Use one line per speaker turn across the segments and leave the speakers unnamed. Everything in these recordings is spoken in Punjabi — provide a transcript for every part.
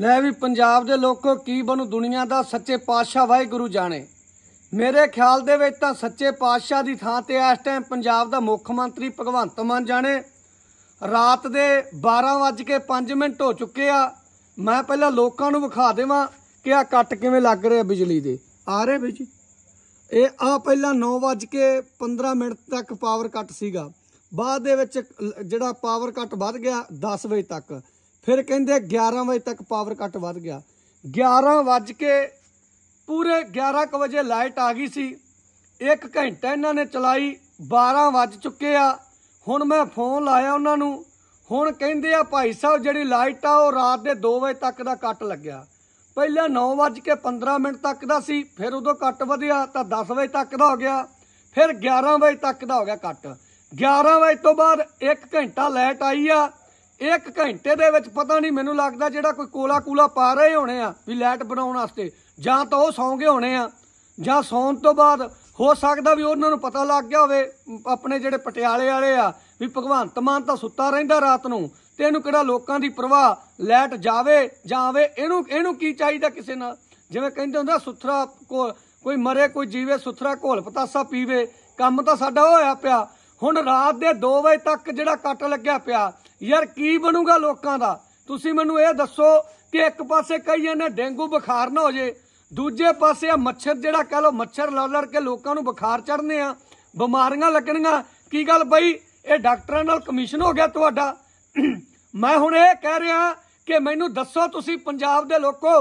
ਲੈ ਵੀ ਪੰਜਾਬ ਦੇ ਲੋਕੋ ਕੀ ਬਣੂ ਦੁਨੀਆ ਦਾ ਸੱਚੇ ਪਾਤਸ਼ਾਹ ਵਾਹਿਗੁਰੂ ਜਾਣੇ ਮੇਰੇ ਖਿਆਲ ਦੇ ਵਿੱਚ ਤਾਂ ਸੱਚੇ ਪਾਤਸ਼ਾਹ ਦੀ ਥਾਂ ਤੇ ਇਸ ਟਾਈਮ ਪੰਜਾਬ ਦਾ ਮੁੱਖ ਮੰਤਰੀ ਭਗਵੰਤ ਮਾਨ ਜਾਣੇ ਰਾਤ ਦੇ 12:05 ਮਿੰਟ ਹੋ ਚੁੱਕੇ ਆ ਮੈਂ ਪਹਿਲਾਂ ਲੋਕਾਂ ਨੂੰ ਵਿਖਾ ਦੇਵਾਂ ਕਿ ਆ ਕੱਟ ਕਿਵੇਂ ਲੱਗ ਰਿਹਾ ਬਿਜਲੀ ਦੇ ਆ ਰਹੇ ਜੀ ਇਹ ਆ ਪਹਿਲਾਂ 9:15 ਮਿੰਟ ਤੱਕ ਪਾਵਰ ਕੱਟ ਸੀਗਾ ਬਾਅਦ ਦੇ ਵਿੱਚ ਜਿਹੜਾ ਪਾਵਰ ਕੱਟ ਵੱਧ ਗਿਆ 10 ਵਜੇ ਤੱਕ ਫਿਰ ਕਹਿੰਦੇ 11 ਵਜੇ ਤੱਕ ਪਾਵਰ ਕੱਟ ਵੱਧ ਗਿਆ 11 ਵਜ ਕੇ ਪੂਰੇ 11 ਵਜੇ ਲਾਈਟ ਆ ਗਈ ਸੀ 1 ਘੰਟਾ ਇਹਨਾਂ ਨੇ ਚਲਾਈ 12 ਵਜ ਚੁੱਕੇ ਆ ਹੁਣ ਮੈਂ ਫੋਨ ਲਾਇਆ ਉਹਨਾਂ ਨੂੰ ਹੁਣ ਕਹਿੰਦੇ ਆ ਭਾਈ ਸਾਹਿਬ ਜਿਹੜੀ ਲਾਈਟ ਆ ਉਹ ਰਾਤ ਦੇ 2 ਵਜੇ ਤੱਕ ਦਾ ਕੱਟ ਲੱਗਿਆ ਪਹਿਲਾਂ 9 ਵਜ ਕੇ 15 ਮਿੰਟ ਤੱਕ ਦਾ ਸੀ ਫਿਰ ਉਦੋਂ ਕੱਟ ਵਧਿਆ ਤਾਂ 10 ਵਜੇ ਤੱਕ ਦਾ ਹੋ ਗਿਆ ਫਿਰ 11 ਵਜੇ ਤੱਕ ਦਾ ਹੋ ਗਿਆ ਕੱਟ 11 ਵਜੇ ਤੋਂ ਬਾਅਦ 1 ਘੰਟਾ ਲਾਈਟ ਆਈ ਆ ਇੱਕ ਘੰਟੇ ਦੇ ਵਿੱਚ ਪਤਾ ਨਹੀਂ ਮੈਨੂੰ ਲੱਗਦਾ ਜਿਹੜਾ ਕੋਈ ਕੋਲਾ ਕੂਲਾ ਪਾ ਰਹੇ ਹੋਣੇ ਆ ਵੀ ਲਾਈਟ ਬਣਾਉਣ ਵਾਸਤੇ ਜਾਂ ਤਾਂ ਉਹ ਸੌਂਗੇ ਹੋਣੇ ਆ ਜਾਂ ਸੌਣ ਤੋਂ ਬਾਅਦ ਹੋ ਸਕਦਾ ਵੀ ਉਹਨਾਂ ਨੂੰ ਪਤਾ ਲੱਗ ਗਿਆ ਹੋਵੇ ਆਪਣੇ ਜਿਹੜੇ ਪਟਿਆਲੇ ਵਾਲੇ ਆ ਵੀ ਭਗਵੰਤ ਮਾਨ ਤਾਂ ਸੁੱਤਾ ਰਹਿੰਦਾ ਰਾਤ ਨੂੰ ਤੇ ਇਹਨੂੰ ਕਿਹੜਾ ਲੋਕਾਂ ਦੀ ਪਰਵਾਹ ਲੈਟ ਜਾਵੇ ਜਾਂ ਆਵੇ ਇਹਨੂੰ ਇਹਨੂੰ ਕੀ ਚਾਹੀਦਾ ਕਿਸੇ ਨਾਲ ਜਿਵੇਂ ਕਹਿੰਦੇ ਹੁੰਦਾ ਸੁਥਰਾ ਕੋਈ ਮਰੇ ਕੋਈ ਜੀਵੇ ਸੁਥਰਾ ਘੋਲ ਪਤਾਸਾ ਪੀਵੇ ਕੰਮ ਤਾਂ ਸਾਡਾ ਹੋਇਆ ਪਿਆ ਹੁਣ ਰਾਤ ਦੇ 2 ਵਜੇ ਤੱਕ ਜਿਹੜਾ ਕੱਟ ਲੱਗਿਆ ਪਿਆ ਯਾਰ ਕੀ ਬਣੂਗਾ ਲੋਕਾਂ ਦਾ ਤੁਸੀਂ ਮੈਨੂੰ ਇਹ ਦੱਸੋ ਕਿ ਇੱਕ ਪਾਸੇ ਕਈ ਜਾਂਦੇ ਡੇਂਗੂ ਬੁਖਾਰ ਨਾ ਹੋ ਜੇ ਦੂਜੇ ਪਾਸੇ ਆ ਮੱਛਰ ਜਿਹੜਾ ਕਹ ਲੋ ਮੱਛਰ ਲੜ ਲੜ ਕੇ ਲੋਕਾਂ ਨੂੰ ਬੁਖਾਰ ਚੜਨੇ ਆ ਬਿਮਾਰੀਆਂ ਲੱਗਣੀਆਂ ਕੀ ਗੱਲ ਬਈ ਇਹ ਡਾਕਟਰਾਂ ਨਾਲ ਕਮਿਸ਼ਨ ਹੋ ਗਿਆ ਤੁਹਾਡਾ ਮੈਂ ਹੁਣ ਇਹ ਕਹਿ ਰਿਹਾ ਕਿ ਮੈਨੂੰ ਦੱਸੋ ਤੁਸੀਂ ਪੰਜਾਬ ਦੇ ਲੋਕੋ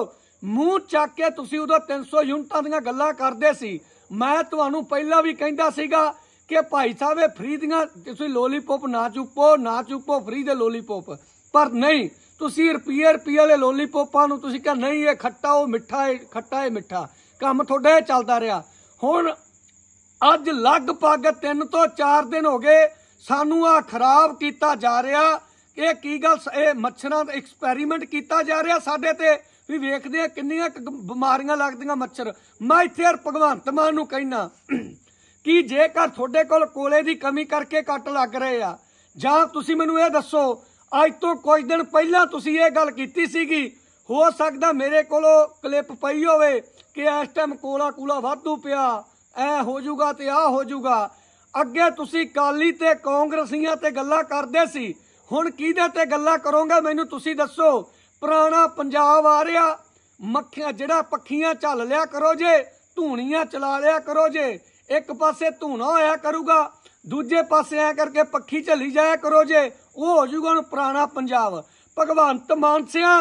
ਮੂੰਹ ਚੱਕ ਕੇ ਤੁਸੀਂ ਉਦੋਂ 300 ਯੂਨਿਟਾਂ ਦੀਆਂ ਗੱਲਾਂ ਕਰਦੇ ਸੀ ਮੈਂ ਤੁਹਾਨੂੰ ਪਹਿਲਾਂ ਵੀ ਕਹਿੰਦਾ ਸੀਗਾ ਕਿ ਭਾਈ ਸਾਹਿਬ ਇਹ ਫ੍ਰੀ ਦੀਆਂ ਤੁਸੀਂ ਲੋਲੀਪੌਪ ਨਾ ਚੁੱਪੋ ਨਾ ਚੁੱਪੋ ਫ੍ਰੀ ਦੇ ਲੋਲੀਪੌਪ ਪਰ ਨਹੀਂ ਤੁਸੀਂ ਰੁਪਏ ਰੁਪਏ ਵਾਲੇ ਲੋਲੀਪੌਪਾਂ ਨੂੰ ਤੁਸੀਂ ਕਹਿੰਦੇ ਨਹੀਂ ਇਹ ਖੱਟਾ ਉਹ ਮਿੱਠਾ ਹੈ ਖੱਟਾ ਹੈ ਮਿੱਠਾ ਕੰਮ ਤੁਹਾਡਾ ਚੱਲਦਾ ਰਿਹਾ ਹੁਣ ਅੱਜ ਲਗਭਗ 3 ਤੋਂ 4 ਦਿਨ ਹੋ ਗਏ ਸਾਨੂੰ ਆ ਖਰਾਬ ਕੀਤਾ ਜਾ ਰਿਹਾ ਇਹ ਕੀ ਗੱਲ ਇਹ ਮੱਛਰਾਂ ਦਾ ਐਕਸਪੈਰੀਮੈਂਟ ਕੀਤਾ ਜਾ ਰਿਹਾ ਸਾਡੇ ਤੇ ਵੀ ਵੇਖਦੇ ਆ ਕਿੰਨੀਆਂ ਬਿਮਾਰੀਆਂ ਲੱਗਦੀਆਂ ਮੱਛਰ ਮੈਂ ਇੱਥੇ ਭਗਵੰਤ ਮਾਨ ਨੂੰ ਕਹਿਣਾ ਕਿ ਜੇਕਰ ਤੁਹਾਡੇ ਕੋਲ ਕੋਲੇ ਦੀ ਕਮੀ ਕਰਕੇ ਕੱਟ ਲੱਗ ਰਹੇ ਆ ਜਾਂ ਤੁਸੀਂ ਮੈਨੂੰ ਇਹ ਦੱਸੋ ਅੱਜ ਤੋਂ ਕੁਝ ਦਿਨ ਪਹਿਲਾਂ ਤੁਸੀਂ ਇਹ ਗੱਲ ਕੀਤੀ ਸੀਗੀ ਹੋ ਸਕਦਾ ਮੇਰੇ ਕੋਲੋਂ ਕਲਿੱਪ ਪਈ ਹੋਵੇ ਕਿ ਇਸ ਟਾਈਮ ਕੋਲਾ ਕੂਲਾ ਵਾਧੂ ਪਿਆ ਐ ਹੋ ਜਾਊਗਾ ਤੇ ਆ ਹੋ ਜਾਊਗਾ ਅੱਗੇ ਤੁਸੀਂ ਕਾਲੀ ਤੇ ਕਾਂਗਰਸੀਆਂ ਤੇ ਗੱਲਾਂ ਕਰਦੇ ਸੀ ਹੁਣ ਕਿਹਦੇ ਤੇ ਗੱਲਾਂ ਕਰੋਗੇ ਮੈਨੂੰ ਤੁਸੀਂ ਦੱਸੋ ਪੁਰਾਣਾ ਪੰਜਾਬ ਆ ਰਿਹਾ ਮੱਖੀਆਂ ਜਿਹੜਾ ਪੱਖੀਆਂ ਝੱਲ ਲਿਆ ਕਰੋ ਜੇ ਧੂਣੀਆਂ ਚਲਾ ਲਿਆ ਕਰੋ ਜੇ ਇੱਕ ਪਾਸੇ ਧੂਣਾ ਹੋਇਆ ਕਰੂਗਾ ਦੂਜੇ ਪਾਸੇ ਐ ਕਰਕੇ ਪੱਖੀ ਝੱਲੀ ਜਾਇਆ ਕਰੋ ਜੇ ਉਹ ਹੋ ਜੂਗਾ ਉਹ ਪੁਰਾਣਾ ਪੰਜਾਬ ਭਗਵੰਤ ਮਾਨ ਸਿਆ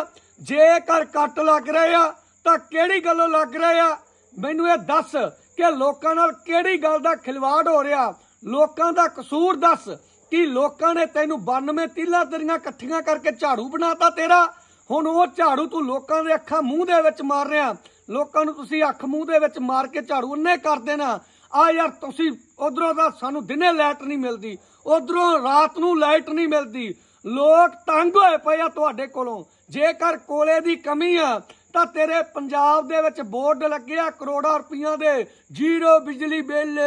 ਜੇਕਰ ਕੱਟ ਲੱਗ ਰਹੇ ਆ ਤਾਂ ਕਿਹੜੀ ਗੱਲੋਂ ਲੱਗ ਰਹੇ ਆ ਮੈਨੂੰ ਇਹ ਦੱਸ ਕਿ ਲੋਕਾਂ ਨਾਲ ਕਿਹੜੀ ਗੱਲ ਦਾ ਖਿਲਵਾੜ ਹੋ ਰਿਹਾ ਲੋਕਾਂ ਦਾ ਕਸੂਰ ਦੱਸ ਕਿ ਲੋਕਾਂ ਨੇ ਤੈਨੂੰ 92 ਤੀਲਾ ਤੇਰੀਆਂ ਇਕੱਠੀਆਂ ਕਰਕੇ ਝਾੜੂ ਬਣਾਤਾ ਤੇਰਾ ਹੁਣ ਉਹ ਝਾੜੂ ਤੂੰ ਲੋਕਾਂ ਦੇ ਅੱਖਾਂ ਮੂੰਹ ਦੇ ਵਿੱਚ ਮਾਰ ਰਿਹਾ ਲੋਕਾਂ ਨੂੰ ਤੁਸੀਂ ਅੱਖ ਮੂੰਹ ਦੇ ਵਿੱਚ ਮਾਰ ਕੇ ਝਾੜੂ ਉਹਨੇ ਕਰ ਦੇਣਾ ਆ ਯਾਰ ਤੁਸੀਂ ਉਧਰੋਂ ਦਾ ਸਾਨੂੰ ਦਿਨੇ ਲਾਈਟ ਨਹੀਂ ਮਿਲਦੀ ਉਧਰੋਂ ਰਾਤ ਨੂੰ ਲਾਈਟ ਨਹੀਂ ਮਿਲਦੀ ਲੋਕ ਤੰਗ ਹੋਏ ਪਏ ਆ ਤੁਹਾਡੇ ਕੋਲੋਂ ਜੇਕਰ ਕੋਲੇ ਦੀ ਕਮੀ ਆ ਤਾਂ ਤੇਰੇ ਪੰਜਾਬ ਦੇ ਵਿੱਚ ਬੋਰਡ ਲੱਗਿਆ ਕਰੋੜਾਂ ਰੁਪਈਆਂ ਦੇ ਜ਼ੀਰੋ ਬਿਜਲੀ bill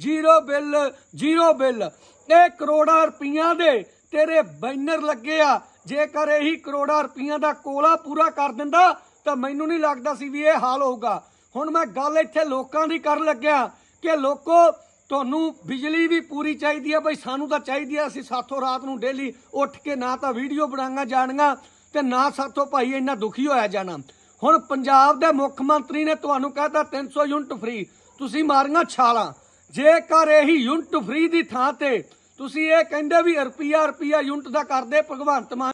zero bill zero bill ਇਹ ਕਰੋੜਾਂ ਰੁਪਈਆਂ ਦੇ ਤੇਰੇ ਬੈਨਰ ਲੱਗੇ ਆ ਜੇਕਰ ਇਹੀ ਕਰੋੜਾਂ ਰੁਪਈਆਂ ਦਾ ਕੋਲਾ ਪੂਰਾ ਕਰ ਦਿੰਦਾ ਤਾਂ ਮੈਨੂੰ ਨਹੀਂ ਲੱਗਦਾ ਸੀ ਵੀ ਇਹ ਹਾਲ ਹੋਊਗਾ ਹੁਣ ਮੈਂ ਗੱਲ ਇੱਥੇ ਲੋਕਾਂ ਦੀ ਕਰਨ ਲੱਗਿਆ ਕਿ ਲੋਕੋ ਤੁਹਾਨੂੰ ਬਿਜਲੀ ਵੀ ਪੂਰੀ ਚਾਹੀਦੀ ਆ ਬਈ ਸਾਨੂੰ ਤਾਂ ਚਾਹੀਦੀ ਆ ਅਸੀਂ ਸਾਥੋਂ ਰਾਤ ਨੂੰ ਡੇਲੀ ਉੱਠ ਕੇ ਨਾ ਤਾਂ ਵੀਡੀਓ ਬਣਾਗਾ ਜਾਣਗਾ ਤੇ ਨਾ ਸਾਥੋਂ ਭਾਈ ਇੰਨਾ ਦੁਖੀ ਹੋਇਆ ਜਾਣਾ ਹੁਣ ਪੰਜਾਬ ਦੇ ਮੁੱਖ ਮੰਤਰੀ ਨੇ ਤੁਹਾਨੂੰ ਕਹਤਾ 300 ਯੂਨਿਟ ਫ੍ਰੀ ਤੁਸੀਂ ਮਾਰੀਆਂ ਛਾਲਾਂ ਜੇਕਰ ਇਹੀ ਯੂਨਿਟ ਫ੍ਰੀ ਦੀ ਥਾਂ ਤੇ ਤੁਸੀਂ ਇਹ ਕਹਿੰਦੇ ਵੀ ਰੁਪਿਆ ਰੁਪਿਆ ਯੂਨਿਟ ਦਾ ਕਰਦੇ ਭਗਵੰਤ ਮਾਨ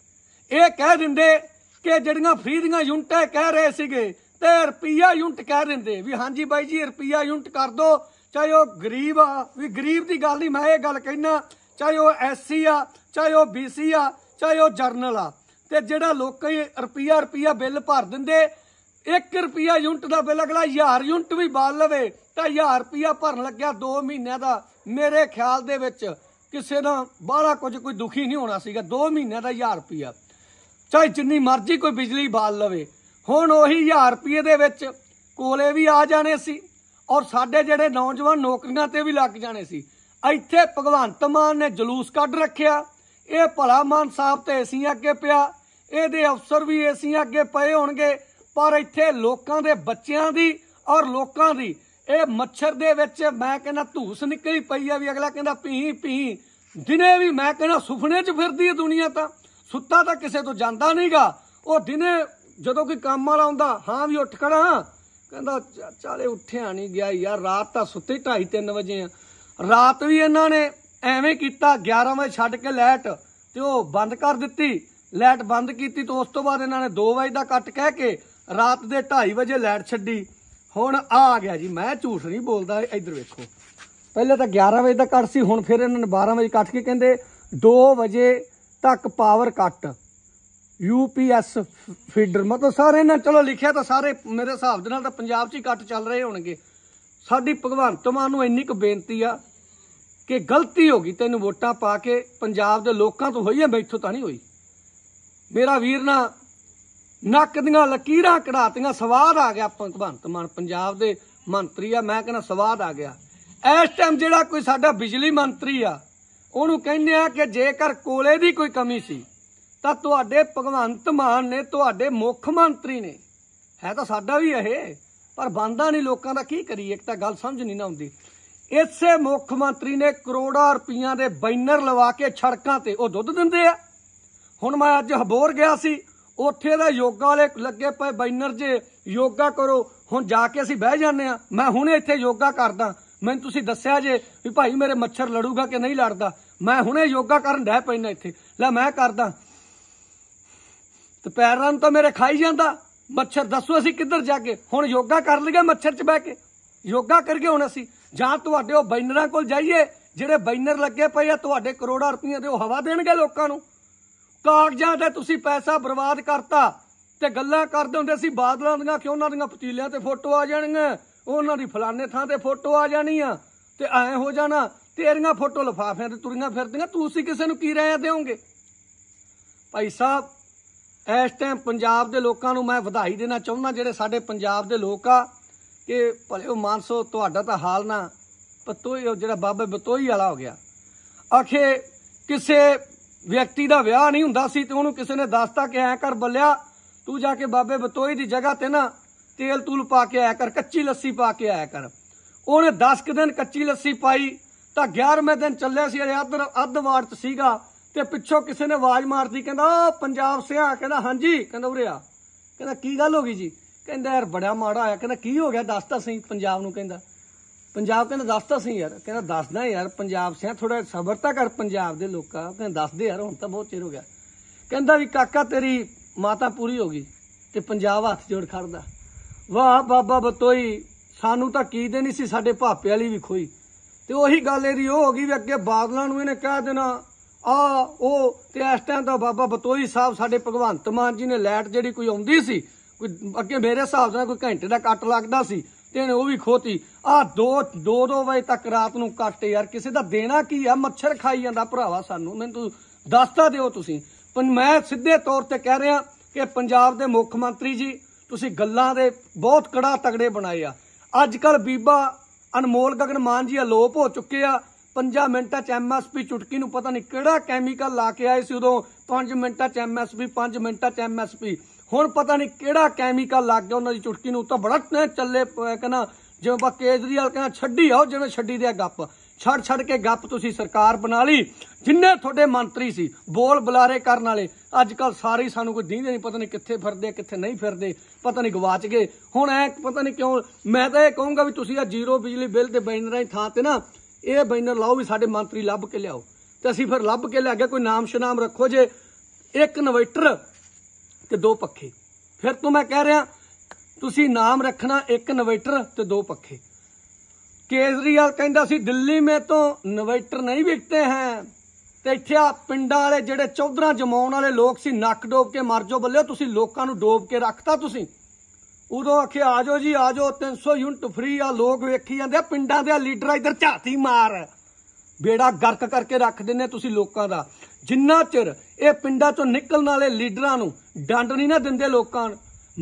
ਇਹ ਕਹਿ ਦਿੰਦੇ ਕਿ ਜਿਹੜੀਆਂ ਫ੍ਰੀ ਦੀਆਂ ਯੂਨਿਟਾਂ ਕਹਿ ਰਹੇ ਸੀਗੇ ਤੇ ਰੁਪਿਆ ਯੂਨਿਟ ਕਹਿ ਦਿੰਦੇ ਵੀ ਹਾਂਜੀ ਬਾਈ ਜੀ ਰੁਪਿਆ ਯੂਨਿਟ ਕਰ ਦੋ ਚਾਹੇ ਉਹ ਗਰੀਬ ਆ ਵੀ ਗਰੀਬ ਦੀ ਗੱਲ ਨਹੀਂ ਮੈਂ ਇਹ ਗੱਲ ਕਹਿਣਾ ਚਾਹੇ ਉਹ ਐਸਸੀ ਆ ਚਾਹੇ ਉਹ ਬੀਸੀ ਆ ਚਾਹੇ ਉਹ ਜਰਨਲ ਆ ਤੇ ਜਿਹੜਾ ਲੋਕੀ ਰੁਪਿਆ ਰੁਪਿਆ ਬਿੱਲ ਭਰ ਦਿੰਦੇ 1 ਰੁਪਿਆ ਯੂਨਿਟ ਦਾ ਬਿੱਲ ਅਗਲਾ 1000 ਯੂਨਿਟ ਵੀ ਬਾਲ ਲਵੇ ਤਾਂ 1000 ਰੁਪਿਆ ਭਰਨ ਲੱਗਿਆ 2 ਮਹੀਨਿਆਂ ਦਾ ਮੇਰੇ ਖਿਆਲ ਦੇ ਵਿੱਚ ਕਿਸੇ ਦਾ ਬਾਹਲਾ ਕੁਝ ਕੋਈ ਦੁਖੀ ਨਹੀਂ ਹੋਣਾ ਸੀਗਾ 2 ਮਹੀਨਿਆਂ ਦਾ 1000 ਰੁਪਿਆ ਚਾਹੇ ਜਿੰਨੀ ਮਰਜ਼ੀ ਕੋਈ ਬਿਜਲੀ ਬਾਲ ਲਵੇ ਹੁਣ ਉਹੀ 1000 ਰੁਪਏ ਦੇ ਵਿੱਚ ਕੋਲੇ ਵੀ ਆ ਜਾਣੇ ਸੀ ਔਰ ਸਾਡੇ ਜਿਹੜੇ ਨੌਜਵਾਨ ਨੌਕਰੀਆਂ ਤੇ ਵੀ ਲੱਗ ਜਾਣੇ ਸੀ ਇੱਥੇ ਭਗਵੰਤ ਮਾਨ ਨੇ ਜਲੂਸ ਕੱਢ ਰੱਖਿਆ ਇਹ ਭਲਾ ਮਾਨ ਸਾਹਿਬ ਤੇ ਅਸੀਂ ਅੱਗੇ ਪਿਆ ਇਹਦੇ ਅਫਸਰ ਵੀ ਅਸੀਂ ਅੱਗੇ ਪਏ ਹੋਣਗੇ ਪਰ ਇੱਥੇ ਲੋਕਾਂ ਦੇ ਬੱਚਿਆਂ ਦੀ ਔਰ ਲੋਕਾਂ ਦੀ ਇਹ ਮੱਛਰ ਦੇ ਵਿੱਚ ਮੈਂ ਕਹਿੰਦਾ ਧੂਸ ਨਿਕਲੀ ਪਈ ਆ ਵੀ ਅਗਲਾ ਕਹਿੰਦਾ ਪੀ ਪੀ ਦਿਨੇ ਵੀ ਮੈਂ ਕਹਿੰਦਾ ਸੁਪਨੇ 'ਚ ਫਿਰਦੀ ਹੈ ਦੁਨੀਆ ਤਾਂ ਸੁੱਤਾ ਤਾਂ ਕਿਸੇ ਤੋਂ ਜਾਂਦਾ ਨਹੀਂਗਾ ਉਹ ਦਿਨੇ ਜਦੋਂ ਕੋਈ ਕੰਮ ਵਾਲਾ ਹੁੰਦਾ ਹਾਂ ਵੀ ਉੱਠ ਖੜਾ ਕਹਿੰਦਾ ਚਾਲੇ ਉੱਠਿਆ ਨਹੀਂ ਗਿਆ ਯਾਰ ਰਾਤ ਤਾਂ ਸੁੱਤੇ 2:30 3 ਵਜੇ ਆ ਰਾਤ ਵੀ ਇਹਨਾਂ ਨੇ ਐਵੇਂ ਕੀਤਾ 11 ਵਜੇ ਛੱਡ ਕੇ ਲਾਈਟ ਤੇ ਉਹ ਬੰਦ ਕਰ ਦਿੱਤੀ ਲਾਈਟ ਬੰਦ ਕੀਤੀ ਤੇ ਉਸ ਤੋਂ ਬਾਅਦ ਇਹਨਾਂ ਨੇ 2 ਵਜੇ ਦਾ ਕੱਟ ਕਹਿ ਕੇ ਰਾਤ ਦੇ 2:30 ਵਜੇ ਲਾਈਟ ਛੱਡੀ ਹੁਣ ਆ ਗਿਆ ਜੀ ਮੈਂ ਝੂਠ ਨਹੀਂ ਬੋਲਦਾ ਇੱਧਰ ਵੇਖੋ ਪਹਿਲੇ ਤਾਂ 11 ਵਜੇ ਦਾ ਕੱਟ ਸੀ ਹੁਣ ਫਿਰ ਇਹਨਾਂ ਨੇ 12 ਵਜੇ ਕੱਟ ਕੇ ਕਹਿੰਦੇ 2 ਵਜੇ ਤੱਕ ਪਾਵਰ ਕੱਟ ਯੂਪੀਐਸ ਫੀਡਰ ਮਤਲਬ ਸਾਰੇ ਨਾ ਚਲੋ ਲਿਖਿਆ ਤਾਂ ਸਾਰੇ ਮੇਰੇ ਹਿਸਾਬ ਦੇ ਨਾਲ ਤਾਂ ਪੰਜਾਬ 'ਚ ਹੀ ਕੱਟ ਚੱਲ ਰਹੇ ਹੋਣਗੇ ਸਾਡੀ ਭਗਵੰਤ ਮਾਨ ਨੂੰ ਇੰਨੀ ਕੁ ਬੇਨਤੀ ਆ ਕਿ ਗਲਤੀ ਹੋ ਗਈ ਤੈਨੂੰ ਵੋਟਾਂ ਪਾ ਕੇ ਪੰਜਾਬ ਦੇ ਲੋਕਾਂ ਤੋਂ ਹੋਈ ਹੈ ਮੈਥੋਂ ਤਾਂ ਨਹੀਂ ਹੋਈ ਮੇਰਾ ਵੀਰ ਨਾ ਨੱਕ ਦੀਆਂ ਲਕੀਰਾਂ ਕਢਾਤੀਆਂ ਸਵਾਦ ਆ ਗਿਆ ਭਗਵੰਤ ਮਾਨ ਪੰਜਾਬ ਦੇ ਮੰਤਰੀ ਆ ਮੈਂ ਕਹਿੰਦਾ ਸਵਾਦ ਆ ਗਿਆ ਇਸ ਟਾਈਮ ਜਿਹੜਾ ਕੋਈ ਸਾਡਾ ਬਿਜਲੀ ਮੰਤਰੀ ਆ ਉਹਨੂੰ ਕਹਿੰਦੇ ਆ ਕਿ ਜੇਕਰ ਕੋਲੇ ਦੀ ਕੋਈ ਕਮੀ ਸੀ ਤਾਂ ਤੁਹਾਡੇ ਭਗਵੰਤ ਮਾਨ ਨੇ ਤੁਹਾਡੇ ਮੁੱਖ ਮੰਤਰੀ ਨੇ ਹੈ ਤਾਂ ਸਾਡਾ ਵੀ ਇਹ ਪਰ ਬੰਦਾ ਨਹੀਂ ਲੋਕਾਂ ਦਾ ਕੀ ਕਰੀ ਇੱਕ ਤਾਂ ਗੱਲ ਸਮਝ ਨਹੀਂ ਨਾ ਆਉਂਦੀ ਇਸੇ ਮੁੱਖ ਮੰਤਰੀ ਨੇ ਕਰੋੜਾਂ ਰੁਪਈਆਂ ਦੇ ਬੈਨਰ ਲਵਾ ਕੇ ਛੜਕਾਂ ਤੇ ਉਹ ਦੁੱਧ ਦਿੰਦੇ ਆ ਹੁਣ ਮੈਂ ਅੱਜ ਹਬੋਰ ਗਿਆ ਸੀ ਉੱਥੇ ਦਾ ਯੋਗਾ ਵਾਲੇ ਲੱਗੇ ਪਏ ਬੈਨਰ ਜੇ ਯੋਗਾ ਕਰੋ ਹੁਣ ਜਾ ਕੇ ਅਸੀਂ ਬਹਿ ਜਾਂਦੇ ਆ ਮੈਂ ਹੁਣੇ ਇੱਥੇ ਯੋਗਾ ਕਰਦਾ ਮੈਨੂੰ ਤੁਸੀਂ ਦੱਸਿਆ ਜੇ ਵੀ ਭਾਈ ਮੇਰੇ ਮੱਛਰ ਲੜੂਗਾ ਕਿ ਨਹੀਂ ਲੜਦਾ ਮੈਂ ਹੁਣੇ ਯੋਗਾ ਕਰਨ ਡੈ ਪੈਣਾ ਇੱਥੇ ਲੈ ਮੈਂ ਕਰਦਾ ਦੁਪਹਿਰਾਂ ਨੂੰ ਤਾਂ ਮੇਰੇ ਖਾਈ ਜਾਂਦਾ ਮੱਛਰ ਦੱਸੋ ਅਸੀਂ ਕਿੱਧਰ ਜਾ ਕੇ ਹੁਣ ਯੋਗਾ ਕਰ ਲਈਏ ਮੱਛਰ 'ਚ ਬਹਿ ਕੇ ਯੋਗਾ ਕਰਕੇ ਹੁਣ ਅਸੀਂ ਜਾਂ ਤੁਹਾਡੇ ਉਹ ਬੈਨਰਾਂ ਕੋਲ ਜਾਈਏ ਜਿਹੜੇ ਬੈਨਰ ਲੱਗੇ ਪਏ ਆ ਤੁਹਾਡੇ ਕਰੋੜਾਂ ਰੁਪਈਆ ਦੇ ਉਹ ਹਵਾ ਦੇਣਗੇ ਲੋਕਾਂ ਨੂੰ ਕਾਗਜ਼ਾਂ ਤੇ ਤੁਸੀਂ ਪੈਸਾ ਬਰਬਾਦ ਕਰਤਾ ਤੇ ਗੱਲਾਂ ਕਰਦੇ ਹੁੰਦੇ ਸੀ ਬਾਦਲਾਂ ਦੀਆਂ ਕਿ ਉਹਨਾਂ ਦੀਆਂ ਪਤੀਲਿਆਂ ਤੇ ਫੋਟੋ ਆ ਜਾਣਗੀਆਂ ਉਹਨਾਂ ਦੀ ਫਲਾਣੇ ਥਾਂ ਤੇ ਫੋਟੋ ਆ ਜਾਣੀ ਆ ਤੇ ਐ ਹੋ ਜਾਣਾ ਤੇਰੀਆਂ ਫੋਟੋ ਲਫਾਫਿਆਂ ਤੇ ਤੁਰੀਆਂ ਫਿਰਦੀਆਂ ਤੂੰ ਸੀ ਕਿਸੇ ਨੂੰ ਕੀ ਰਾਇਆ ਦੇਵੋਗੇ ਭਾਈ ਸਾਹਿਬ ਇਸ ਟਾਈਮ ਪੰਜਾਬ ਦੇ ਲੋਕਾਂ ਨੂੰ ਮੈਂ ਵਧਾਈ ਦੇਣਾ ਚਾਹੁੰਦਾ ਜਿਹੜੇ ਸਾਡੇ ਪੰਜਾਬ ਦੇ ਲੋਕ ਆ ਕਿ ਭਲੇ ਉਹ ਮਾਨਸੋ ਤੁਹਾਡਾ ਤਾਂ ਹਾਲ ਨਾ ਪਤੋਈ ਜਿਹੜਾ ਬਾਬੇ ਬਤੋਈ ਵਾਲਾ ਹੋ ਗਿਆ ਆਖੇ ਕਿਸੇ ਵਿਅਕਤੀ ਦਾ ਵਿਆਹ ਨਹੀਂ ਹੁੰਦਾ ਸੀ ਤੇ ਉਹਨੂੰ ਕਿਸੇ ਨੇ ਦੱਸਤਾ ਕਿ ਐ ਕਰ ਬੱਲਿਆ ਤੂੰ ਜਾ ਕੇ ਬਾਬੇ ਬਤੋਈ ਦੀ ਜਗ੍ਹਾ ਤੇ ਨਾ ਤੇਲ ਤੂਲ ਪਾ ਕੇ ਆਇਆ ਕਰ ਕੱਚੀ ਲੱਸੀ ਪਾ ਕੇ ਆਇਆ ਕਰ ਉਹਨੇ 10 ਦਿਨ ਕੱਚੀ ਲੱਸੀ ਪਾਈ ਤਾਂ 11ਵੇਂ ਦਿਨ ਚੱਲਿਆ ਸੀ ਅਰੇ ਅੱਧ ਅੱਧ ਵਾਰਤ ਸੀਗਾ ਤੇ ਪਿੱਛੋਂ ਕਿਸੇ ਨੇ ਆਵਾਜ਼ ਮਾਰਦੀ ਕਹਿੰਦਾ ਪੰਜਾਬ ਸਿਆ ਕਹਿੰਦਾ ਹਾਂਜੀ ਕਹਿੰਦਾ ਉਰੇ ਆ ਕਹਿੰਦਾ ਕੀ ਗੱਲ ਹੋ ਗਈ ਜੀ ਕਹਿੰਦਾ ਯਾਰ ਬੜਾ ਮਾੜਾ ਆਇਆ ਕਹਿੰਦਾ ਕੀ ਹੋ ਗਿਆ ਦੱਸ ਤਾਂ ਸਹੀ ਪੰਜਾਬ ਨੂੰ ਕਹਿੰਦਾ ਪੰਜਾਬ ਕਹਿੰਦਾ ਦੱਸ ਤਾਂ ਸਹੀ ਯਾਰ ਕਹਿੰਦਾ ਦੱਸਦਾ ਯਾਰ ਪੰਜਾਬ ਸਿਆ ਥੋੜਾ ਸਬਰ ਤਾਂ ਕਰ ਪੰਜਾਬ ਦੇ ਲੋਕਾਂ ਕਹਿੰਦਾ ਦੱਸ ਦੇ ਯਾਰ ਹੁਣ ਤਾਂ ਬਹੁਤ ਚਿਰ ਹੋ ਗਿਆ ਕਹਿੰਦਾ ਵੀ ਕਾਕਾ ਤੇਰੀ ਮਾਤਾ ਪੂਰੀ ਹੋ ਗਈ ਤੇ ਪੰਜਾਬ ਹੱਥ ਜੋੜ ਖੜਦਾ ਵਾਹ ਬਾਬਾ ਬਤੋਈ ਸਾਨੂੰ ਤਾਂ ਕੀ ਦੇਣੀ ਸੀ ਸਾਡੇ ਭਾਪੇ ਵਾਲੀ ਵੀ ਖੋਈ ਤੇ ਉਹੀ ਗੱਲ ਇਹਦੀ ਉਹ ਹੋ ਗਈ ਵੀ ਅੱਗੇ ਬਾਦਲਾਂ ਨੂੰ ਇਹਨੇ ਕਹਿ ਦੇਣਾ ਆ ਉਹ ਤੇ ਇਸ ਟਾਈਮ ਤਾਂ ਬਾਬਾ ਬਤੋਈ ਸਾਹਿਬ ਸਾਡੇ ਭਗਵੰਤ ਮਾਨ ਜੀ ਨੇ ਲਾਈਟ ਜਿਹੜੀ ਕੋਈ ਆਉਂਦੀ ਸੀ ਕੋਈ ਅੱਗੇ ਮੇਰੇ ਹਿਸਾਬ ਨਾਲ ਕੋਈ ਘੰਟੇ ਦਾ ਕੱਟ ਲੱਗਦਾ ਸੀ ਤੇ ਨੇ ਉਹ ਵੀ ਖੋਤੀ ਆ 2 2 ਵਜੇ ਤੱਕ ਰਾਤ ਨੂੰ ਕੱਟ ਯਾਰ ਕਿਸੇ ਦਾ ਦੇਣਾ ਕੀ ਆ ਮੱਛਰ ਖਾਈ ਜਾਂਦਾ ਭਰਾਵਾ ਸਾਨੂੰ ਮੈਨੂੰ ਤੂੰ ਦੱਸਤਾ ਦਿਓ ਤੁਸੀਂ ਪਰ ਮੈਂ ਸਿੱਧੇ ਤੌਰ ਤੇ ਕਹਿ ਰਿਹਾ ਕਿ ਪੰਜਾਬ ਦੇ ਮੁੱਖ ਮੰਤਰੀ ਜੀ ਤੁਸੀਂ ਗੱਲਾਂ ਦੇ ਬਹੁਤ ਕੜਾ ਤਗੜੇ ਬਣਾਏ ਆ ਅੱਜ ਕੱਲ ਬੀਬਾ ਅਨਮੋਲ ਗਗਨ ਮਾਨ ਜੀ ਅਲੋਪ ਹੋ ਚੁੱਕੇ ਆ 5 ਮਿੰਟਾਂ 'ਚ ਐਮਐਸਪੀ ਚੁਟਕੀ ਨੂੰ ਪਤਾ ਨਹੀਂ ਕਿਹੜਾ ਕੈਮੀਕਲ ਲਾ ਕੇ ਆਏ ਸੀ ਉਦੋਂ 5 ਮਿੰਟਾਂ 'ਚ ਐਮਐਸਪੀ 5 ਮਿੰਟਾਂ 'ਚ ਐਮਐਸਪੀ ਹੁਣ ਪਤਾ ਨਹੀਂ ਕਿਹੜਾ ਕੈਮੀਕਲ ਲੱਗ ਗਿਆ ਉਹਨਾਂ ਦੀ ਚੁਟਕੀ ਨੂੰ ਤਾਂ ਬੜਾ ਚੱਲੇ ਕਹਿੰਦਾ ਜਿਵੇਂ ਬਾ ਕੇਜਰੀਵਾਲ ਕਹਿੰਦਾ ਛੱਡੀ ਆਓ ਜਿਵੇਂ ਛੱਡੀ ਦਿਆ ਗੱਪ ਛੱਡ ਛੱਡ ਕੇ ਗੱਪ ਤੁਸੀਂ ਸਰਕਾਰ ਬਣਾ ਲਈ ਜਿੰਨੇ ਤੁਹਾਡੇ ਮੰਤਰੀ ਸੀ ਬੋਲ ਬੁਲਾਰੇ ਕਰਨ ਵਾਲੇ ਅੱਜ ਕੱਲ ਸਾਰੇ ਸਾਨੂੰ ਕੋਈ ਦੀਂਦੇ ਨਹੀਂ ਪਤਾ ਨਹੀਂ ਕਿੱਥੇ ਫਿਰਦੇ ਕਿੱਥੇ ਨਹੀਂ ਫਿਰਦੇ ਪਤਾ ਨਹੀਂ ਗਵਾਚ ਗਏ ਹੁਣ ਐ ਪਤਾ ਨਹੀਂ ਕਿਉਂ ਮੈਂ ਤਾਂ ਇਹ ਕਹੂੰਗਾ ਵੀ ਤੁਸੀਂ ਆ ਜ਼ੀਰੋ ਬਿਜਲੀ ਬਿੱਲ ਦੇ ਬੈਨਰਾਂ ਦੀ ਥਾਂ ਤੇ ਨਾ ਇਹ ਬੈਨਰ ਲਾਓ ਵੀ ਸਾਡੇ ਮੰਤਰੀ ਲੱਭ ਕੇ ਲਿਆਓ ਤੇ ਅਸੀਂ ਫਿਰ ਲੱਭ ਕੇ ਲੈ ਗਏ ਕੋਈ ਨਾਮ ਸ਼ਨਾਮ ਰੱਖੋ ਜੇ ਇੱਕ ਇਨਵਰਟਰ ਤੇ ਦੋ ਪੱਖੇ ਫਿਰ ਤੋਂ ਮੈਂ ਕਹਿ ਰਿਹਾ ਤੁਸੀਂ ਨਾਮ ਰੱਖਣਾ ਇੱਕ ਇਨਵਰਟਰ ਤੇ ਦੋ ਪੱਖੇ ਕੇਜਰੀਵਾਲ ਕਹਿੰਦਾ ਸੀ ਦਿੱਲੀ ਮੇ ਤੋਂ ਇਨਵਰਟਰ ਨਹੀਂ ਵਿਕਤੇ ਹੈ ਤੇ ਇੱਥੇ ਆ ਪਿੰਡਾਂ ਵਾਲੇ ਜਿਹੜੇ ਚੌਧਰਾ ਜਮਾਉਣ ਵਾਲੇ ਲੋਕ ਸੀ ਨੱਕ ਡੋਬ ਕੇ ਮਰ ਜੋ ਬੱਲੇ ਤੁਸੀਂ ਲੋਕਾਂ ਨੂੰ ਡੋਬ ਕੇ ਰੱਖਤਾ ਤੁਸੀਂ ਉਦੋਂ ਆਖੇ ਆਜੋ ਜੀ ਆਜੋ 300 ਯੂਨਿਟ ਫ੍ਰੀ ਆ ਲੋਕ ਵੇਖੀ ਜਾਂਦੇ ਪਿੰਡਾਂ ਦੇ ਲੀਡਰ ਇਧਰ ਝਾਤੀ ਮਾਰ ਬੇੜਾ ਗਰਕ ਕਰਕੇ ਰੱਖ ਦਿੰਨੇ ਤੁਸੀਂ ਲੋਕਾਂ ਦਾ ਜਿੰਨਾ ਚਿਰ ਇਹ ਪਿੰਡਾਂ ਤੋਂ ਨਿਕਲਣ ਵਾਲੇ ਲੀਡਰਾਂ ਨੂੰ ਡੰਡ ਨਹੀਂ ਨਾ ਦਿੰਦੇ ਲੋਕਾਂ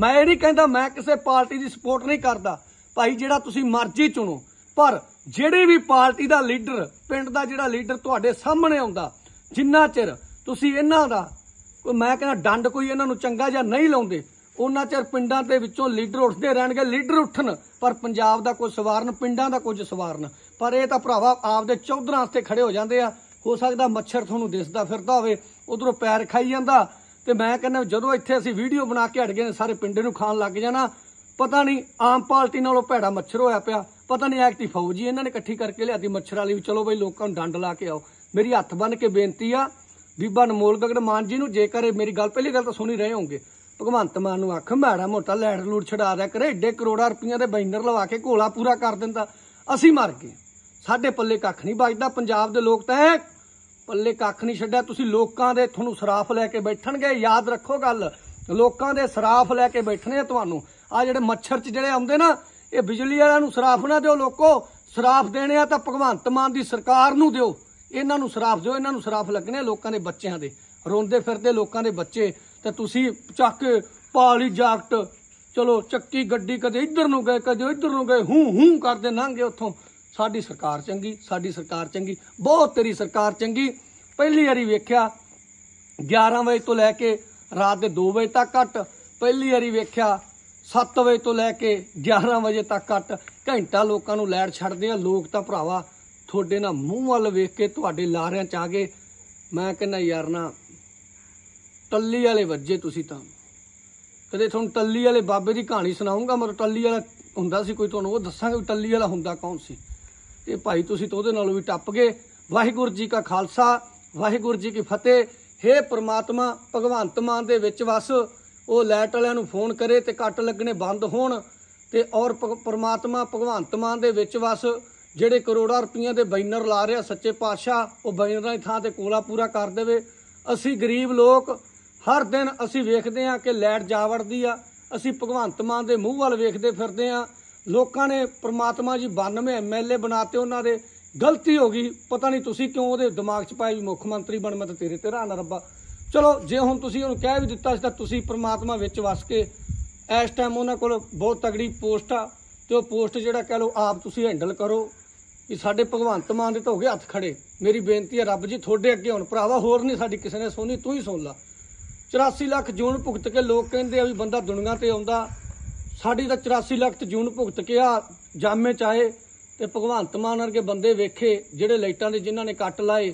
ਮੈਂ ਇਹ ਨਹੀਂ ਕਹਿੰਦਾ ਮੈਂ ਕਿਸੇ ਪਾਰਟੀ ਦੀ ਸਪੋਰਟ ਨਹੀਂ ਕਰਦਾ ਭਾਈ ਜਿਹੜਾ ਤੁਸੀਂ ਮਰਜ਼ੀ ਚੁਣੋ ਪਰ ਜਿਹੜੀ ਵੀ ਪਾਰਟੀ ਦਾ ਲੀਡਰ ਪਿੰਡ ਦਾ ਜਿਹੜਾ ਲੀਡਰ ਤੁਹਾਡੇ ਸਾਹਮਣੇ ਆਉਂਦਾ ਜਿੰਨਾ ਚਿਰ ਤੁਸੀਂ ਇਹਨਾਂ ਦਾ ਕੋਈ ਮੈਂ ਕਹਿੰਦਾ ਡੰਡ ਕੋਈ ਇਹਨਾਂ ਨੂੰ ਚੰਗਾ ਜਾਂ ਨਹੀਂ ਲਾਉਂਦੇ ਉਹਨਾਂ ਚਿਰ ਪਿੰਡਾਂ ਦੇ ਵਿੱਚੋਂ ਲੀਡਰ ਉੱਠਦੇ ਰਹਿਣਗੇ ਲੀਡਰ ਉੱਠਣ ਪਰ ਪੰਜਾਬ ਦਾ ਕੋਈ ਸਵਾਰਨ ਪਿੰਡਾਂ ਦਾ ਕੁਝ ਸਵਾਰਨ ਪਰ ਇਹ ਤਾਂ ਭਰਾਵਾ ਆਪਦੇ ਚੌਧਰਾਂ ਤੇ ਖੜੇ ਹੋ ਜਾਂਦੇ ਆ ਹੋ ਸਕਦਾ ਮੱਛਰ ਤੁਹਾਨੂੰ ਦਿਸਦਾ ਫਿਰਦਾ ਹੋਵੇ ਉਧਰੋਂ ਪੈਰ ਖਾਈ ਜਾਂਦਾ ਤੇ ਮੈਂ ਕਹਿੰਦਾ ਜਦੋਂ ਇੱਥੇ ਅਸੀਂ ਵੀਡੀਓ ਬਣਾ ਕੇ ਹਟ ਗਏ ਸਾਰੇ ਪਿੰਡੇ ਨੂੰ ਖਾਣ ਲੱਗ ਜਾਣਾ ਪਤਾ ਨਹੀਂ ਆਮ ਪਾਰਟੀ ਨਾਲੋਂ ਭੈੜਾ ਮੱਛਰ ਹੋਇਆ ਪਿਆ ਪਤਾ ਨਹੀਂ ਐਕਟੀ ਫੌਜੀ ਇਹਨਾਂ ਨੇ ਇਕੱਠੀ ਕਰਕੇ ਲਿਆਦੀ ਮੱਛਰ ਵਾਲੀ ਵੀ ਚਲੋ ਬਈ ਲੋਕਾਂ ਨੂੰ ਡੰਡ ਲਾ ਕੇ ਆਓ ਮੇਰੀ ਹੱਥ ਬੰਨ ਕੇ ਬੇਨਤੀ ਆ ਬੀਬਾ ਨਮੋਲ ਗਗਨ ਮਾਨ ਜੀ ਨੂੰ ਜੇਕਰ ਮੇਰੀ ਗੱਲ ਪਹਿਲੀ ਗੱਲ ਤਾਂ ਸੁਣੀ ਰਹੇ ਹੋਵੋਗੇ ਭਗਵੰਤ ਮਾਨ ਨੂੰ ਅੱਖ ਮਾੜਾ ਮੋਟਾ ਲੈਟ ਲੂਟ ਛਡਾ ਦਿਆ ਕਰੇ ਏਡੇ ਕਰੋੜਾਂ ਰੁਪਈਆ ਦੇ ਬੈਨਰ ਲਵਾ ਕੇ ਘੋਲਾ ਪੂਰਾ ਕਰ ਦਿੰਦਾ ਅਸੀਂ ਮਰ ਗਏ ਸਾਡੇ ਪੱਲੇ ਕੱਖ ਨਹੀਂ ਵੱਜਦਾ ਪੰਜਾਬ ਦੇ ਲੋਕ ਤਾਂ ਪੱਲੇ ਕੱਖ ਨਹੀਂ ਛੱਡਿਆ ਤੁਸੀਂ ਲੋਕਾਂ ਦੇ ਤੁਹਾਨੂੰ ਸਰਾਫ ਲੈ ਕੇ ਬੈਠਣਗੇ ਯਾਦ ਰੱਖੋ ਗੱਲ ਲੋਕਾਂ ਦੇ ਸਰਾਫ ਲੈ ਕੇ ਬੈਠਣੇ ਤੁਹਾਨੂੰ ਆ ਜਿਹੜੇ ਮੱਛਰ ਚ ਜਿਹੜੇ ਆਉਂਦੇ ਨਾ ਇਹ ਬਿਜਲੀ ਵਾਲਿਆਂ ਨੂੰ ਸਰਾਫ ਨਾ ਦਿਓ ਲੋਕੋ ਸਰਾਫ ਦੇਣੇ ਆ ਤਾਂ ਭਗਵੰਤ ਮਾਨ ਦੀ ਸਰਕਾਰ ਨੂੰ ਦਿਓ ਇਹਨਾਂ ਨੂੰ ਸਰਾਫ ਦਿਓ ਇਹਨਾਂ ਨੂੰ ਸਰਾਫ ਲੱਗਣੇ ਲੋਕਾਂ ਦੇ ਬੱਚਿਆਂ ਦੇ ਰੋਂਦੇ ਫਿਰਦੇ ਲੋਕਾਂ ਦੇ ਬੱਚੇ ਤੇ ਤੁਸੀਂ ਚੱਕ ਕੇ ਪਾ ਜਾਕਟ ਚਲੋ ਚੱਕੀ ਗੱਡੀ ਕਦੇ ਇੱਧਰ ਨੂੰ ਗਏ ਕਦੇ ਇੱਧਰ ਨੂੰ ਗਏ ਹੂੰ ਹੂੰ ਕਰਦੇ ਲੰਘੇ ਉੱਥੋਂ ਸਾਡੀ ਸਰਕਾਰ ਚੰਗੀ ਸਾਡੀ ਸਰਕਾਰ ਚੰਗੀ ਬਹੁਤ ਤੇਰੀ ਸਰਕਾਰ ਚੰਗੀ ਪਹਿਲੀ ਵਾਰੀ ਵੇਖਿਆ 11 ਵਜੇ ਤੋਂ ਲੈ ਕੇ ਰਾਤ ਦੇ 2 ਵਜੇ ਤੱਕ ਘੱਟ ਪਹਿਲੀ ਵਾਰੀ ਵੇਖਿਆ 7 ਵਜੇ ਤੋਂ ਲੈ ਕੇ 11 ਵਜੇ ਤੱਕ ਘੱਟ ਘੰਟਾ ਲੋਕਾਂ ਨੂੰ ਲੈਟ ਛੱਡਦੇ ਆ ਲੋਕ ਤਾਂ ਭਰਾਵਾ ਤੁਹਾਡੇ ਨਾਲ ਮੂੰਹ ਵੱਲ ਵੇਖ ਕੇ ਤੁਹਾਡੇ ਲਾਰਿਆਂ ਚ ਆ ਗਏ ਮੈਂ ਕਹਿੰਦਾ ਯਾਰ ਨਾ ਟੱਲੀ ਵਾਲੇ ਵੱਜੇ ਤੁਸੀਂ ਤਾਂ ਕਦੇ ਤੁਹਾਨੂੰ ਟੱਲੀ ਵਾਲੇ ਬਾਬੇ ਦੀ ਕਹਾਣੀ ਸੁਣਾਉਂਗਾ ਮਰ ਟੱਲੀ ਵਾਲਾ ਹੁੰਦਾ ਸੀ ਕੋਈ ਤੁਹਾਨੂੰ ਉਹ ਦੱਸਾਂਗਾ ਟੱਲੀ ਵਾਲਾ ਹੁੰਦਾ ਕੌਣ ਸੀ ਤੇ ਭਾਈ ਤੁਸੀਂ ਤਾਂ ਉਹਦੇ ਨਾਲੋਂ ਵੀ ਟੱਪ ਗਏ ਵਾਹਿਗੁਰੂ ਜੀ ਕਾ ਖਾਲਸਾ ਵਾਹਿਗੁਰੂ ਜੀ ਕੀ ਫਤਿਹ हे ਪ੍ਰਮਾਤਮਾ ਭਗਵੰਤ ਮਾਨ ਦੇ ਵਿੱਚ ਵਸ ਉਹ ਲੈਟ ਵਾਲਿਆਂ ਨੂੰ ਫੋਨ ਕਰੇ ਤੇ ਕੱਟ ਲੱਗਣੇ ਬੰਦ ਹੋਣ ਤੇ ਔਰ ਪ੍ਰਮਾਤਮਾ ਭਗਵੰਤ ਮਾਨ ਦੇ ਵਿੱਚ ਵਸ ਜਿਹੜੇ ਕਰੋੜਾਂ ਰੁਪਈਆਂ ਦੇ ਬੈਨਰ ਲਾ ਰਿਹਾ ਸੱਚੇ ਪਾਤਸ਼ਾਹ ਉਹ ਬੈਨਰਾਂ ਦੀ ਥਾਂ ਤੇ ਕੋਲਾ ਪੂਰਾ ਕਰ ਦੇਵੇ ਅਸੀਂ ਗਰੀਬ ਲੋਕ ਹਰ ਦਿਨ ਅਸੀਂ ਵੇਖਦੇ ਹਾਂ ਕਿ ਲੈਟ ਜਾਵੜਦੀ ਆ ਅਸੀਂ ਭਗਵੰਤ ਮਾਨ ਦੇ ਮੂੰਹ ਵੱਲ ਵੇਖਦੇ ਫਿਰਦੇ ਆ ਲੋਕਾਂ ਨੇ ਪ੍ਰਮਾਤਮਾ ਜੀ 92 ਐਮਐਲਏ ਬਣਾਤੇ ਉਹਨਾਂ ਦੇ ਗਲਤੀ ਹੋ ਗਈ ਪਤਾ ਨਹੀਂ ਤੁਸੀਂ ਕਿਉਂ ਉਹਦੇ ਦਿਮਾਗ 'ਚ ਪਾਇਆ ਵੀ ਮੁੱਖ ਮੰਤਰੀ ਬਣ ਮੈਂ ਤਾਂ ਤੇਰੇ ਤੇ ਰਾਣਾ ਰੱਬਾ ਚਲੋ ਜੇ ਹੁਣ ਤੁਸੀਂ ਉਹਨੂੰ ਕਹਿ ਵੀ ਦਿੱਤਾ ਸੀ ਤਾਂ ਤੁਸੀਂ ਪ੍ਰਮਾਤਮਾ ਵਿੱਚ ਵਸ ਕੇ ਇਸ ਟਾਈਮ ਉਹਨਾਂ ਕੋਲ ਬਹੁਤ ਤਗੜੀ ਪੋਸਟ ਆ ਤੇ ਉਹ ਪੋਸਟ ਜਿਹੜਾ ਕਹ ਲਓ ਆਪ ਤੁਸੀਂ ਹੈਂਡਲ ਕਰੋ ਕਿ ਸਾਡੇ ਭਗਵੰਤ ਮਾਨ ਦੇ ਤਾਂ ਹੋ ਗਏ ਹੱਥ ਖੜੇ ਮੇਰੀ ਬੇਨਤੀ ਹੈ ਰੱਬ ਜੀ ਤੁਹਾਡੇ ਅੱਗੇ ਹੁਣ ਭਰਾਵਾ ਹੋਰ ਨਹੀਂ ਸਾਡੀ ਕਿਸੇ ਨੇ ਸੋਨੀ ਤੂੰ ਹੀ ਸੁਣ ਲਾ 84 ਲੱਖ ਜੂਨ ਭੁਗਤ ਕੇ ਲੋਕ ਕਹਿੰਦੇ ਆ ਵੀ ਬੰਦਾ ਦੁਨੀਆ ਤੇ ਆਉਂਦਾ ਸਾਡੀ ਤਾਂ 84 ਲੱਖ ਤੇ ਜੂਨ ਭੁਗਤ ਕੇ ਆ ਜਾਮੇ ਚਾਹੇ ਤੇ ਭਗਵੰਤ ਮਾਨ ਵਰਗੇ ਬੰਦੇ ਵੇਖੇ ਜਿਹੜੇ ਲਾਈਟਾਂ ਦੇ ਜਿਨ੍ਹਾਂ ਨੇ ਕੱਟ ਲਾਏ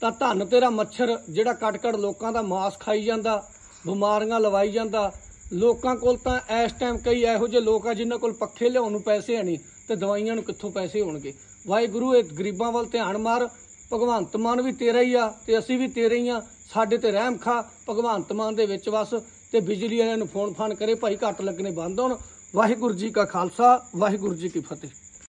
ਤਾਂ ਧੰਨ ਤੇਰਾ ਮੱਛਰ ਜਿਹੜਾ ਕੱਟ-ਕੱਟ ਲੋਕਾਂ ਦਾ ਮਾਸ ਖਾਈ ਜਾਂਦਾ ਬਿਮਾਰੀਆਂ ਲਵਾਈ ਜਾਂਦਾ ਲੋਕਾਂ ਕੋਲ ਤਾਂ ਇਸ ਟਾਈਮ ਕਈ ਇਹੋ ਜਿਹੇ ਲੋਕ ਆ ਜਿਨ੍ਹਾਂ ਕੋਲ ਪੱਖੇ ਲਿਆਉਣ ਨੂੰ ਪੈਸੇ ਨਹੀਂ ਤੇ ਦਵਾਈਆਂ ਨੂੰ ਕਿੱਥੋਂ ਪੈਸੇ ਹੋਣਗੇ ਵਾਹਿਗੁਰੂ ਇਹ ਗਰੀਬਾਂ ਵੱਲ ਧਿਆਨ ਮਾਰ ਭਗਵੰਤ ਮਾਨ ਵੀ ਤੇਰਾ ਹੀ ਆ ਤੇ ਅਸੀਂ ਵੀ ਤੇਰੇ ਹੀ ਆ ਸਾਡੇ ਤੇ ਰਹਿਮ ਖਾ ਭਗਵੰਤ ਮਾਨ ਦੇ ਵਿੱਚ ਵਸ ਤੇ ਬਿਜਲੀ ਵਾਲਿਆਂ ਨੂੰ ਫੋਨ ਫਾਨ ਕਰੇ ਭਾਈ ਘੱਟ ਲੱਗਨੇ ਬੰਦ ਹੋਣ ਵਾਹਿਗੁਰੂ ਜੀ ਕਾ ਖਾਲਸਾ ਵਾਹਿਗੁਰੂ ਜੀ ਕੀ ਫਤਿਹ